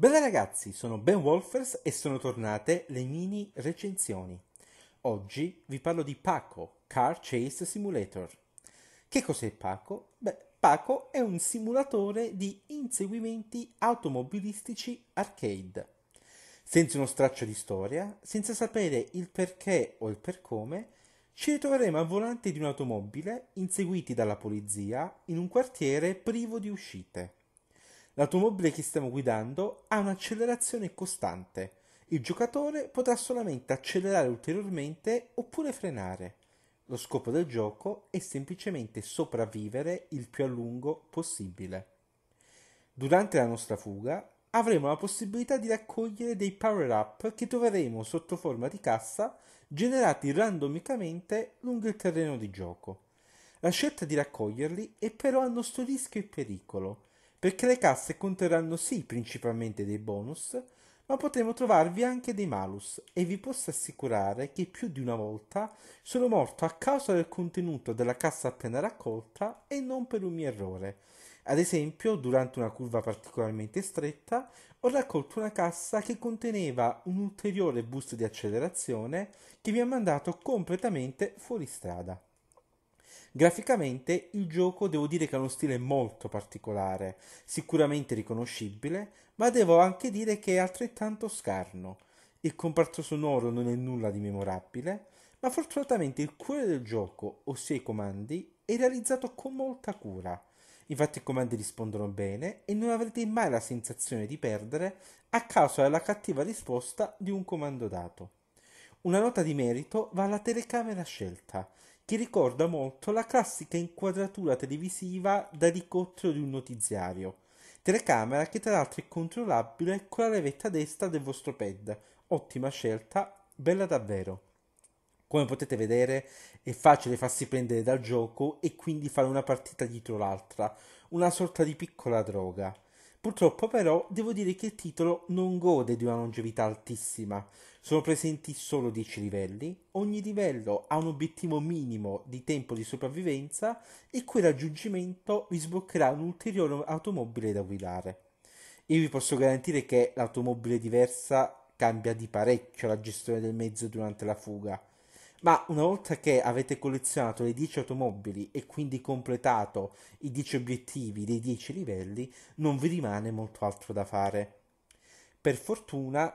Bella ragazzi, sono Ben Wolfers e sono tornate le mini recensioni. Oggi vi parlo di Paco, Car Chase Simulator. Che cos'è Paco? Beh, Paco è un simulatore di inseguimenti automobilistici arcade. Senza uno straccio di storia, senza sapere il perché o il per come, ci ritroveremo al volante di un'automobile inseguiti dalla polizia in un quartiere privo di uscite. L'automobile che stiamo guidando ha un'accelerazione costante. Il giocatore potrà solamente accelerare ulteriormente oppure frenare. Lo scopo del gioco è semplicemente sopravvivere il più a lungo possibile. Durante la nostra fuga avremo la possibilità di raccogliere dei power-up che troveremo sotto forma di cassa generati randomicamente lungo il terreno di gioco. La scelta di raccoglierli è però a nostro rischio e pericolo, perché le casse conterranno sì principalmente dei bonus, ma potremo trovarvi anche dei malus e vi posso assicurare che più di una volta sono morto a causa del contenuto della cassa appena raccolta e non per un mio errore. Ad esempio, durante una curva particolarmente stretta, ho raccolto una cassa che conteneva un ulteriore boost di accelerazione che mi ha mandato completamente fuori strada. Graficamente il gioco devo dire che ha uno stile molto particolare, sicuramente riconoscibile, ma devo anche dire che è altrettanto scarno. Il comparto sonoro non è nulla di memorabile, ma fortunatamente il cuore del gioco, ossia i comandi, è realizzato con molta cura. Infatti i comandi rispondono bene e non avrete mai la sensazione di perdere a causa della cattiva risposta di un comando dato. Una nota di merito va alla telecamera scelta, che ricorda molto la classica inquadratura televisiva da ricottero di un notiziario, telecamera che tra l'altro è controllabile con la levetta destra del vostro pad. Ottima scelta, bella davvero. Come potete vedere è facile farsi prendere dal gioco e quindi fare una partita dietro l'altra, una sorta di piccola droga. Purtroppo però devo dire che il titolo non gode di una longevità altissima. Sono presenti solo 10 livelli, ogni livello ha un obiettivo minimo di tempo di sopravvivenza e quel raggiungimento vi sbloccherà un'ulteriore automobile da guidare. Io vi posso garantire che l'automobile diversa cambia di parecchio la gestione del mezzo durante la fuga ma una volta che avete collezionato le 10 automobili e quindi completato i 10 obiettivi dei 10 livelli, non vi rimane molto altro da fare. Per fortuna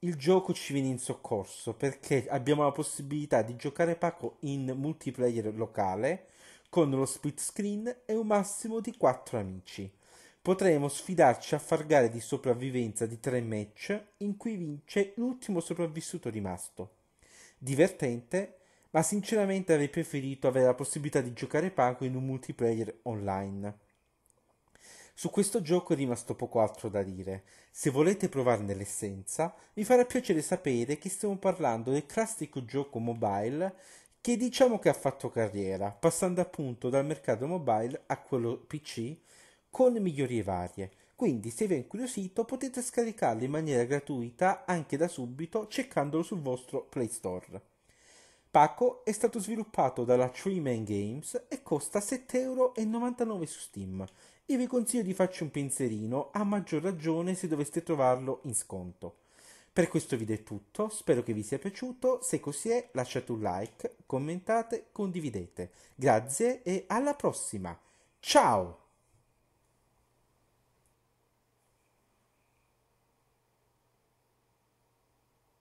il gioco ci viene in soccorso perché abbiamo la possibilità di giocare Paco in multiplayer locale con lo split screen e un massimo di 4 amici. Potremo sfidarci a far gare di sopravvivenza di 3 match in cui vince l'ultimo sopravvissuto rimasto divertente, ma sinceramente avrei preferito avere la possibilità di giocare pago in un multiplayer online. Su questo gioco è rimasto poco altro da dire. Se volete provarne l'essenza, mi farà piacere sapere che stiamo parlando del classico gioco mobile che diciamo che ha fatto carriera, passando appunto dal mercato mobile a quello PC con migliorie varie. Quindi se vi è incuriosito potete scaricarlo in maniera gratuita anche da subito cercandolo sul vostro Play Store. Paco è stato sviluppato dalla Tree Man Games e costa 7,99€ su Steam. Io vi consiglio di farci un pensierino, a maggior ragione se doveste trovarlo in sconto. Per questo video è tutto, spero che vi sia piaciuto, se così è lasciate un like, commentate, condividete. Grazie e alla prossima. Ciao!